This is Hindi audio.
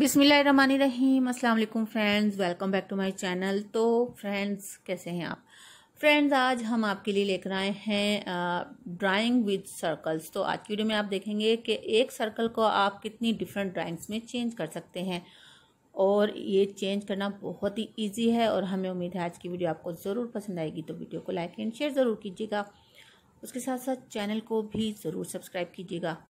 बिसमीम अल्लाम friends welcome back to my channel तो फ्रेंड्स कैसे हैं आप फ्रेंड्स आज हम आपके लिए लेकर आए हैं ड्राइंग विद सर्कल्स तो आज की वीडियो में आप देखेंगे कि एक सर्कल को आप कितनी डिफरेंट ड्राइंग्स में चेंज कर सकते हैं और ये चेंज करना बहुत ही ईजी है और हमें उम्मीद है आज की वीडियो आपको ज़रूर पसंद आएगी तो वीडियो को लाइक एंड शेयर ज़रूर कीजिएगा उसके साथ साथ चैनल को भी ज़रूर सब्सक्राइब कीजिएगा